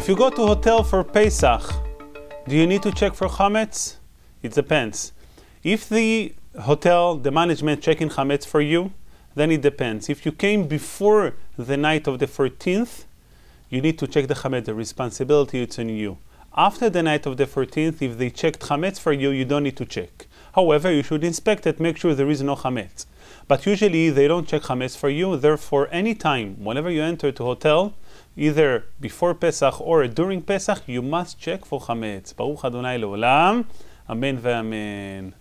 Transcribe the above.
If you go to hotel for Pesach, do you need to check for chametz? It depends. If the hotel, the management checking chametz for you, then it depends. If you came before the night of the 14th, you need to check the chametz. The responsibility is on you. After the night of the 14th, if they checked chametz for you, you don't need to check. However, you should inspect it, make sure there is no chametz. But usually they don't check chametz for you. Therefore, anytime, whenever you enter to hotel, either before Pesach or during Pesach, you must check for chametz. Baruch Adonai leolam. Amen ve'amen.